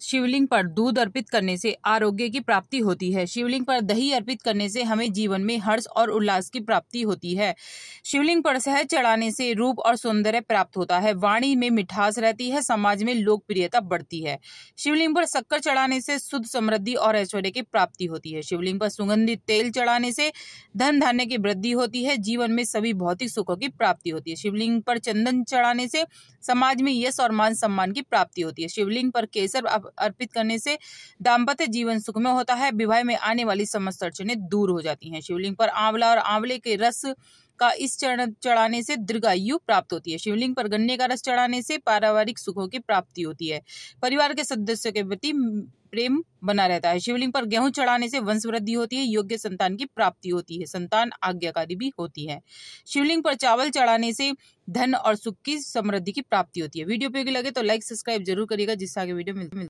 शिवलिंग पर दूध अर्पित करने से आरोग्य की प्राप्ति होती है शिवलिंग पर दही अर्पित करने से हमें जीवन में हर्ष और उल्लास की प्राप्ति होती है शिवलिंग पर सहज चढ़ाने से रूप और सौंदर्य प्राप्त होता है वाणी में मिठास रहती है समाज में लोकप्रियता बढ़ती है शिवलिंग पर शक्कर चढ़ाने से शुद्ध समृद्धि और ऐश्वर्य की प्राप्ति होती है शिवलिंग पर सुगंधित तेल चढ़ाने से धन धान्य की वृद्धि होती है जीवन में सभी भौतिक सुखों की प्राप्ति होती है शिवलिंग पर चंदन चढ़ाने से समाज में यश और मान सम्मान की प्राप्ति होती है शिवलिंग पर केसर अर्पित करने से दाम्पत्य जीवन सुखमय होता है विवाह में आने वाली समस्त अड़चने दूर हो जाती हैं शिवलिंग पर आंवला और आंवले के रस का इस चरण चढ़ाने से दीर्घायु प्राप्त होती है शिवलिंग पर गन्ने का रस चढ़ाने से पारिवारिक सुखों की प्राप्ति होती है परिवार के सदस्यों के प्रति प्रेम बना रहता है शिवलिंग पर गेहूं चढ़ाने से वंश वृद्धि होती है योग्य संतान की प्राप्ति होती है संतान आज्ञाकारी भी होती है शिवलिंग पर चावल चढ़ाने से धन और सुख की समृद्धि की प्राप्ति होती है वीडियो उपयोगी लगे तो लाइक सब्सक्राइब जरूर करिएगा जिससे आगे वीडियो मिलते मिल